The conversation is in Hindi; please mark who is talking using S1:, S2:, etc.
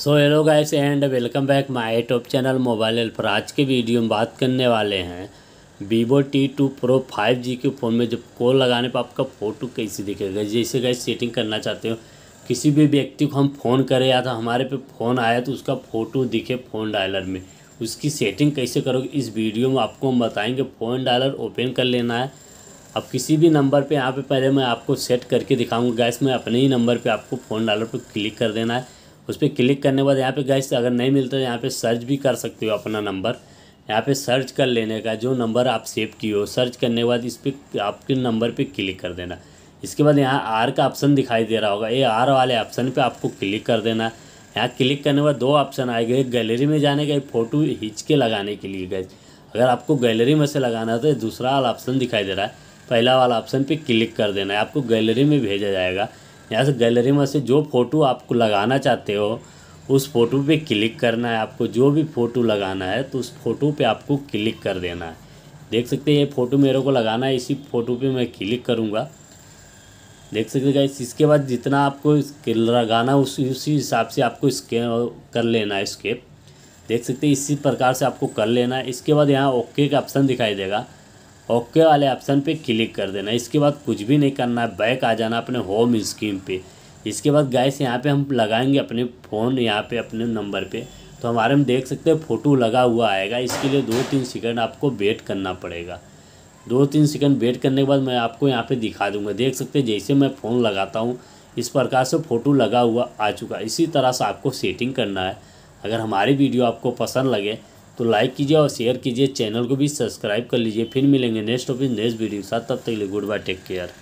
S1: so hello guys and welcome back my top channel mobile पर आज के वीडियो में बात करने वाले हैं Vivo T two pro five G के फ़ोन में जब कॉल लगाने पर आपका फ़ोटो कैसे दिखेगा जैसे गाइस सेटिंग करना चाहते हो किसी भी व्यक्ति को हम फ़ोन करें या तो हमारे पे फ़ोन आया तो उसका फ़ोटो दिखे फ़ोन डायलर में उसकी सेटिंग कैसे करोगे इस वीडियो में आपको हम बताएँगे फ़ोन डायलर ओपन कर लेना है अब किसी भी नंबर पर यहाँ पर पहले मैं आपको सेट करके दिखाऊंगा गैस मैं अपने ही नंबर पर आपको फ़ोन डायलर पर क्लिक कर देना है उस पर क्लिक करने के बाद यहाँ पे गैस अगर नहीं मिलता तो यहाँ पे सर्च भी कर सकते हो अपना नंबर यहाँ पे सर्च कर लेने का जो नंबर आप सेव किए हो सर्च करने के बाद इस पर आपके नंबर पर क्लिक कर देना इसके बाद यहाँ आर का ऑप्शन दिखाई दे रहा होगा ये आर वाले ऑप्शन पर आपको क्लिक कर देना यहाँ क्लिक करने के बाद दो ऑप्शन आए गए गैलरी में जाने का एक फ़ोटो हिंच के लगाने के लिए गए अगर आपको गैलरी में से लगाना है तो दूसरा वाला ऑप्शन दिखाई दे रहा है पहला वाला ऑप्शन पे क्लिक कर देना है आपको गैलरी में भेजा जाएगा यहाँ से गैलरी में से जो फ़ोटो आपको लगाना चाहते हो उस फ़ोटो पे क्लिक करना है आपको जो भी फ़ोटो लगाना है तो उस फ़ोटो पे आपको क्लिक कर देना है देख सकते हैं ये फ़ोटो मेरे को लगाना है इसी फ़ोटो पे मैं क्लिक करूँगा देख सकते हैं इसके बाद जितना आपको लगाना उस उसी हिसाब से आपको स्के कर लेना है स्केप देख सकते हैं इसी प्रकार से आपको कर लेना है इसके बाद यहाँ ओके का ऑप्शन दिखाई देगा ओके वाले ऑप्शन पे क्लिक कर देना इसके बाद कुछ भी नहीं करना है बैक आ जाना अपने होम स्क्रीन पे इसके बाद गैस यहाँ पे हम लगाएंगे अपने फ़ोन यहाँ पे अपने नंबर पे तो हमारे में देख सकते हैं फ़ोटो लगा हुआ आएगा इसके लिए दो तीन सेकंड आपको वेट करना पड़ेगा दो तीन सेकंड वेट करने के बाद मैं आपको यहाँ पर दिखा दूँगा देख सकते जैसे मैं फ़ोन लगाता हूँ इस प्रकार से फ़ोटो लगा हुआ आ चुका इसी तरह से आपको सेटिंग करना है अगर हमारी वीडियो आपको पसंद लगे तो लाइक कीजिए और शेयर कीजिए चैनल को भी सब्सक्राइब कर लीजिए फिर मिलेंगे नेक्स्ट ऑफिस नेक्स्ट वीडियो के साथ तब तक के लिए गुड बाय टेक केयर